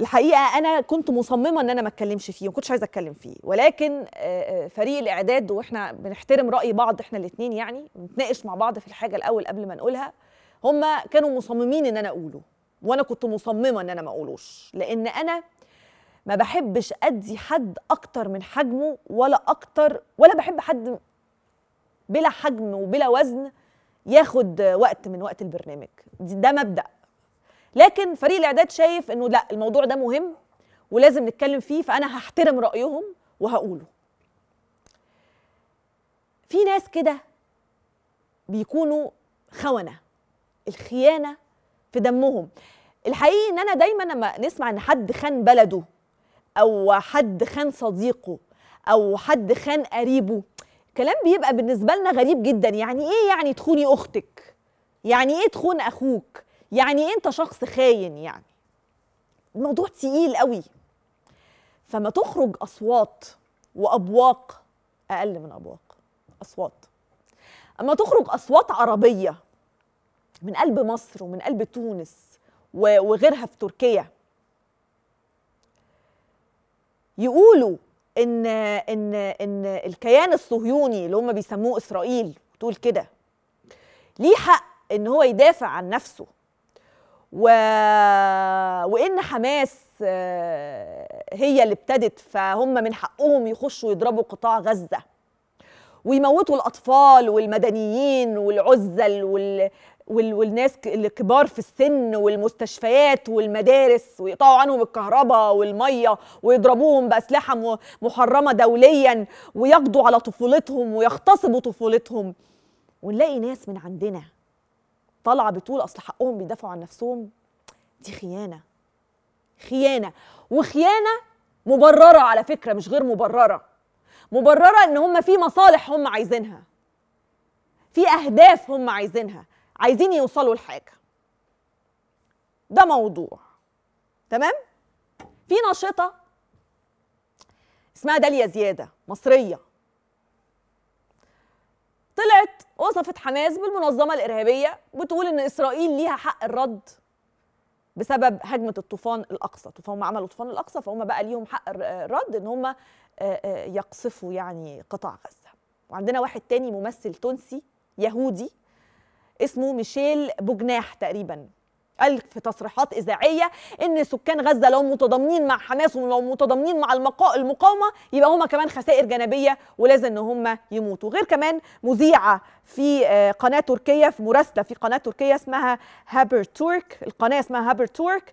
الحقيقه انا كنت مصممه ان انا ما اتكلمش فيه وما كنتش عايزه اتكلم فيه ولكن آه، آه، فريق الاعداد واحنا بنحترم راي بعض احنا الاثنين يعني بنتناقش مع بعض في الحاجه الاول قبل ما نقولها هم كانوا مصممين ان انا اقوله وانا كنت مصممه ان انا ما اقولوش لان انا ما بحبش ادي حد اكتر من حجمه ولا اكتر ولا بحب حد بلا حجم وبلا وزن ياخد وقت من وقت البرنامج ده مبدا لكن فريق الاعداد شايف انه لا الموضوع ده مهم ولازم نتكلم فيه فانا هحترم رايهم وهقوله في ناس كده بيكونوا خونه الخيانه في دمهم الحقيقي ان انا دايما لما نسمع ان حد خان بلده او حد خان صديقه او حد خان قريبه كلام بيبقى بالنسبه لنا غريب جدا يعني ايه يعني تخوني اختك يعني ايه تخون اخوك يعني إيه انت شخص خاين يعني الموضوع تقيل قوي فما تخرج اصوات وابواق اقل من ابواق اصوات اما تخرج اصوات عربيه من قلب مصر ومن قلب تونس وغيرها في تركيا يقولوا ان ان ان الكيان الصهيوني اللي هم بيسموه اسرائيل تقول كده ليه حق ان هو يدافع عن نفسه و... وان حماس آه، هي اللي ابتدت فهم من حقهم يخشوا يضربوا قطاع غزه ويموتوا الاطفال والمدنيين والعزل وال... وال... والناس الكبار في السن والمستشفيات والمدارس ويقطعوا عنهم الكهرباء والميه ويضربوهم باسلحه محرمه دوليا ويقضوا على طفولتهم ويغتصبوا طفولتهم ونلاقي ناس من عندنا طالعه بتقول اصل حقهم بيدافعوا عن نفسهم دي خيانه خيانه وخيانه مبرره على فكره مش غير مبرره مبرره ان هم في مصالح هم عايزينها في اهداف هم عايزينها عايزين يوصلوا لحاجه ده موضوع تمام في ناشطه اسمها داليا زياده مصريه طلعت وصفت حماس بالمنظمة الإرهابية بتقول إن إسرائيل ليها حق الرد بسبب هجمة الطوفان الأقصى فهم عملوا طوفان الأقصى فهم بقى ليهم حق الرد إن هم يقصفوا يعني قطاع غزة وعندنا واحد تاني ممثل تونسي يهودي اسمه ميشيل بوجناح تقريبا قال في تصريحات إذاعية إن سكان غزة لو متضامنين مع حماس ولو متضامنين مع المقاومة يبقى هما كمان خسائر جانبية ولازم إن هما يموتوا غير كمان مذيعة في آه، قناة تركية في مراسلة في قناة تركية اسمها هابر تورك القناة اسمها هابر تورك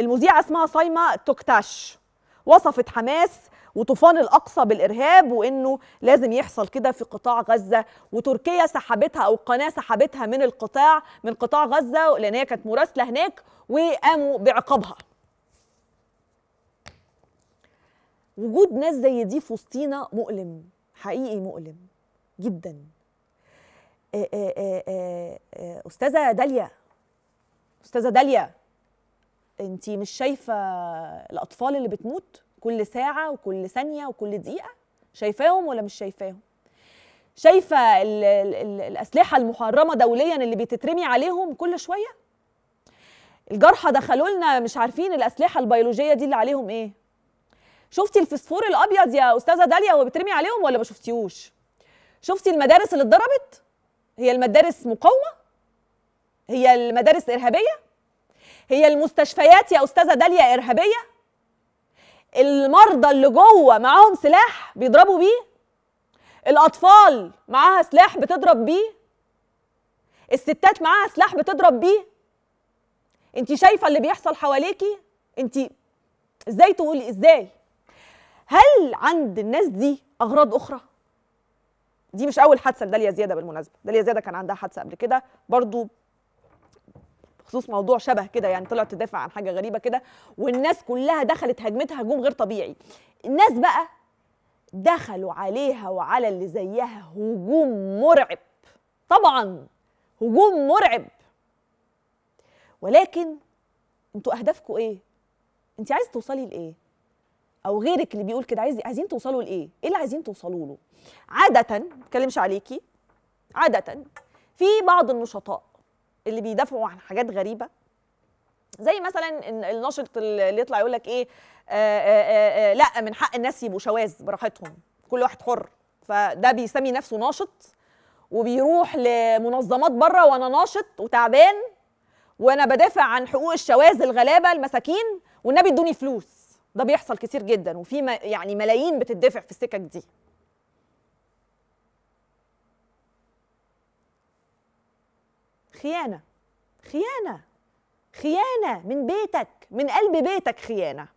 المذيعة اسمها صايمة توكتاش وصفت حماس وطوفان الاقصى بالارهاب وانه لازم يحصل كده في قطاع غزه وتركيا سحبتها او القناه سحبتها من القطاع من قطاع غزه لان هي كانت مراسله هناك وقاموا بعقابها. وجود ناس زي دي في وسطينا مؤلم حقيقي مؤلم جدا. آه، آه، آه، استاذه داليا استاذه داليا انت مش شايفه الاطفال اللي بتموت؟ كل ساعه وكل ثانيه وكل دقيقه شايفاهم ولا مش شايفاهم شايفه الـ الـ الاسلحه المحرمه دوليا اللي بتترمي عليهم كل شويه الجرحى دخلوا لنا مش عارفين الاسلحه البيولوجيه دي اللي عليهم ايه شفتي الفسفور الابيض يا استاذه داليا هو بيترمي عليهم ولا ما شفتيهوش شفتي المدارس اللي اتضربت هي المدارس مقاومه هي المدارس ارهابيه هي المستشفيات يا استاذه داليا ارهابيه المرضى اللي جوه معاهم سلاح بيضربوا بيه الاطفال معاها سلاح بتضرب بيه الستات معاها سلاح بتضرب بيه انت شايفه اللي بيحصل حواليكي انت ازاي تقولي ازاي هل عند الناس دي اغراض اخرى دي مش اول حادثه لداليا زياده بالمناسبه داليا زياده كان عندها حادثه قبل كده برضو بخصوص موضوع شبه كده يعني طلعت تدافع عن حاجه غريبه كده والناس كلها دخلت هجمتها هجوم غير طبيعي الناس بقى دخلوا عليها وعلى اللي زيها هجوم مرعب طبعا هجوم مرعب ولكن انتوا اهدافكم ايه انت عايز توصلي لايه او غيرك اللي بيقول كده عايز عايزين توصلوا لايه ايه اللي عايزين توصلوا له عاده ما اتكلمش عليكي عاده في بعض النشطاء اللي بيدافعوا عن حاجات غريبه زي مثلا الناشط اللي يطلع يقول لك ايه آآ آه، آآ آه، آآ آه، لا من حق الناس يبقوا شواذ براحتهم كل واحد حر فده بيسمي نفسه ناشط وبيروح لمنظمات بره وانا ناشط وتعبان وانا بدافع عن حقوق الشواذ الغلابه المساكين والنبي ادوني فلوس ده بيحصل كتير جدا وفي يعني ملايين بتدفع في السكك دي خيانه خيانه خيانه من بيتك من قلب بيتك خيانه